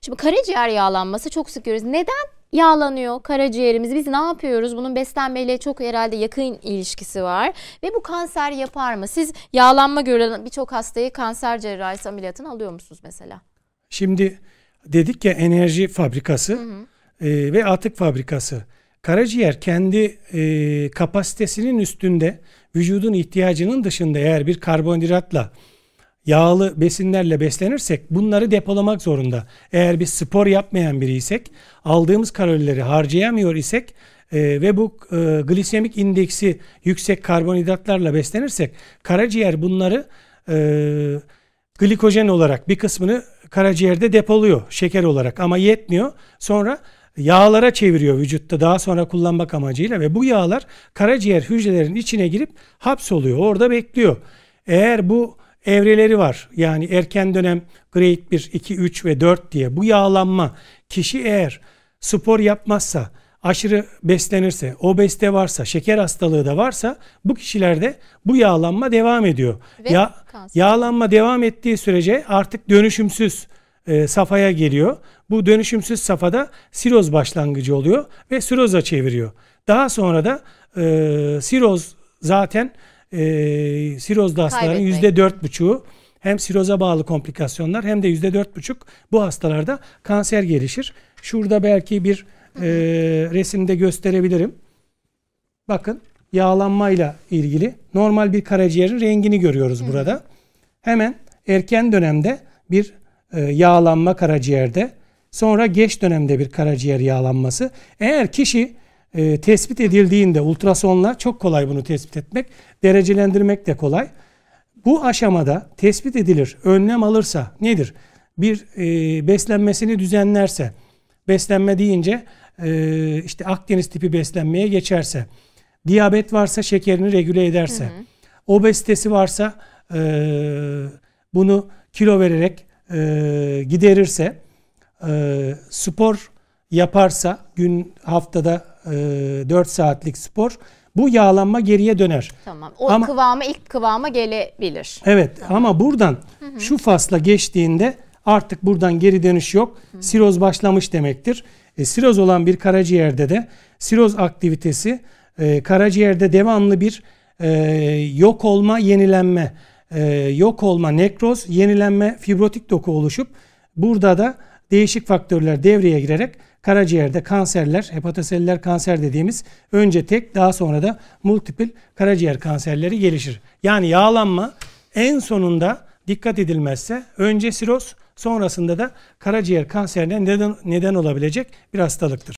Şimdi karaciğer yağlanması çok sık görüyoruz. Neden yağlanıyor karaciğerimiz. Biz ne yapıyoruz? Bunun beslenmeyle çok herhalde yakın ilişkisi var. Ve bu kanser yapar mı? Siz yağlanma görülen birçok hastayı kanser cerrahisi ameliyatını alıyor musunuz mesela? Şimdi dedik ya enerji fabrikası hı hı. E, ve atık fabrikası. Karaciğer kendi e, kapasitesinin üstünde vücudun ihtiyacının dışında eğer bir karbonhidratla yağlı besinlerle beslenirsek bunları depolamak zorunda. Eğer biz spor yapmayan biriysek, aldığımız kalorileri harcayamıyor isek e, ve bu e, glisemik indeksi yüksek karbonhidratlarla beslenirsek karaciğer bunları e, glikojen olarak bir kısmını karaciğerde depoluyor şeker olarak ama yetmiyor. Sonra yağlara çeviriyor vücutta daha sonra kullanmak amacıyla ve bu yağlar karaciğer hücrelerinin içine girip hapsoluyor. Orada bekliyor. Eğer bu evreleri var. Yani erken dönem grade 1, 2, 3 ve 4 diye. Bu yağlanma kişi eğer spor yapmazsa, aşırı beslenirse, obezite varsa, şeker hastalığı da varsa bu kişilerde bu yağlanma devam ediyor. Ve ya, kanser. yağlanma devam ettiği sürece artık dönüşümsüz e, safhaya geliyor. Bu dönüşümsüz safada siroz başlangıcı oluyor ve siroza çeviriyor. Daha sonra da e, siroz zaten e, siroz hastaların yüzde dört buçuğu hem siroza bağlı komplikasyonlar hem de yüzde dört buçuk bu hastalarda kanser gelişir. Şurada belki bir e, resimde gösterebilirim. Bakın yağlanmayla ilgili normal bir karaciğerin rengini görüyoruz Hı. burada. Hemen erken dönemde bir e, yağlanma karaciğerde, sonra geç dönemde bir karaciğer yağlanması. Eğer kişi e, tespit edildiğinde ultrasonla çok kolay bunu tespit etmek, derecelendirmek de kolay. Bu aşamada tespit edilir, önlem alırsa nedir? Bir e, beslenmesini düzenlerse, beslenme deyince e, işte Akdeniz tipi beslenmeye geçerse, diyabet varsa şekerini regüle ederse, hı hı. obezitesi varsa e, bunu kilo vererek e, giderirse, e, spor yaparsa gün haftada 4 ee, saatlik spor bu yağlanma geriye döner. Tamam. O ama, kıvama ilk kıvama gelebilir. Evet tamam. ama buradan hı hı. şu fasla geçtiğinde artık buradan geri dönüş yok. Hı. Siroz başlamış demektir. E, siroz olan bir karaciğerde de siroz aktivitesi e, karaciğerde devamlı bir e, yok olma, yenilenme, e, yok olma, nekroz, yenilenme, fibrotik doku oluşup burada da değişik faktörler devreye girerek karaciğerde kanserler, hepatoseliler kanser dediğimiz önce tek daha sonra da multipil karaciğer kanserleri gelişir. Yani yağlanma en sonunda dikkat edilmezse önce siroz sonrasında da karaciğer kanserine neden, neden olabilecek bir hastalıktır.